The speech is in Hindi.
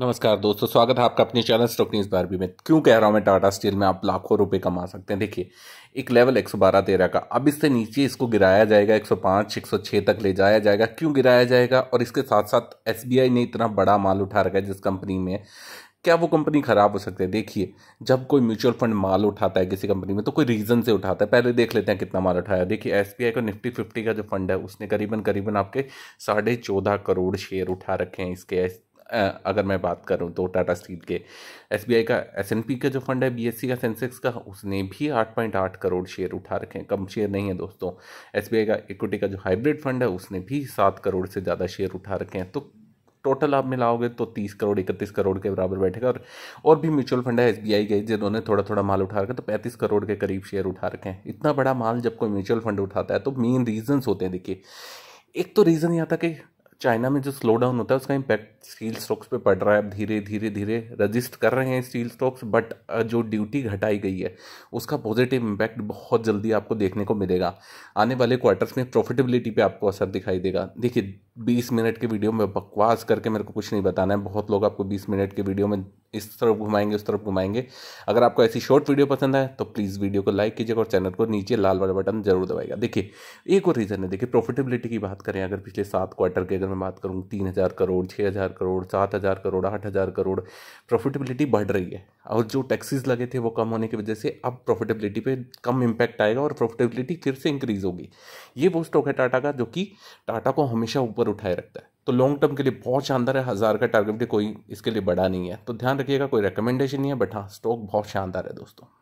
नमस्कार दोस्तों स्वागत है आपका अपने चैनल स्टॉक न्यूज़ भी में क्यों कह रहा हूँ मैं टाटा स्टील में आप लाखों रुपए कमा सकते हैं देखिए एक लेवल 112 तेरह का अब इससे नीचे इसको गिराया जाएगा 105 106 तक ले जाया जाएगा क्यों गिराया जाएगा और इसके साथ साथ एस ने इतना बड़ा माल उठा रखा है जिस कंपनी में क्या वो कंपनी ख़राब हो सकती है देखिए जब कोई म्यूचुअल फंड माल उठाता है किसी कंपनी में तो कोई रीज़न से उठाता है पहले देख लेते हैं कितना माल उठाया देखिए एस बी आई का निफ्टी फिफ्टी का जो फंड है उसने करीबन करीबन आपके साढ़े चौदह करोड़ शेयर उठा रखे हैं इसके एस अगर मैं बात करूँ तो टाटा स्टील के एस का एस का जो फंड है बी का सेंसेक्स का उसने भी आठ पॉइंट आठ करोड़ शेयर उठा रखे हैं कम शेयर नहीं है दोस्तों एस का इक्विटी का जो हाइब्रिड फंड है उसने भी सात करोड़ से ज़्यादा शेयर उठा रखे हैं तो टोटल आप मिलाओगे तो तीस करोड़ इकतीस करोड़ के बराबर बैठेगा और और भी म्यूचुअल फंड है एस के जिन्होंने थोड़ा थोड़ा माल उठा रखा तो पैंतीस करोड़ के करीब शेयर उठा रखे हैं इतना बड़ा माल जब कोई म्यूचुअल फंड उठाता है तो मेन रीजन्स होते हैं देखिए एक तो रीज़न यह था कि चाइना में जो स्लो डाउन होता है उसका इम्पैक्ट स्टील स्टॉक्स पे पड़ रहा है अब धीरे धीरे धीरे रजिस्ट कर रहे हैं स्टील स्टॉक्स बट जो ड्यूटी घटाई गई है उसका पॉजिटिव इम्पैक्ट बहुत जल्दी आपको देखने को मिलेगा आने वाले क्वार्टर्स में प्रॉफिटेबिलिटी पे आपको असर दिखाई देगा देखिए बीस मिनट के वीडियो में बकवास करके मेरे को कुछ नहीं बताना है बहुत लोग आपको बीस मिनट के वीडियो में इस तरफ घुमाएंगे उस तरफ घुमाएंगे अगर आपको ऐसी शॉर्ट वीडियो पसंद आए तो प्लीज़ वीडियो को लाइक कीजिएगा और चैनल को नीचे लाल वाला बटन जरूर दबाएगा देखिए एक और रीज़न है देखिए प्रॉफिटेबिलिटी की बात करें अगर पिछले सात क्वार्टर की अगर मैं बात करूँ तीन हज़ार करोड़ छः हज़ार करोड़ सात हज़ार करोड़ आठ हज़ार करोड़ प्रॉफिटेबिलिटी बढ़ रही है और जो टैक्सेस लगे थे वो कम होने की वजह से अब प्रॉफिटेबिलिटी पे कम इम्पैक्ट आएगा और प्रॉफिटेबिलिटी फिर से इंक्रीज होगी ये वो स्टॉक है टाटा का जो कि टाटा को हमेशा ऊपर उठाए रखता है तो लॉन्ग टर्म के लिए बहुत शानदार है हज़ार का टारगेट कोई इसके लिए बड़ा नहीं है तो ध्यान रखिएगा कोई रिकमेंडेशन नहीं है बट हाँ स्टॉक बहुत शानदार है दोस्तों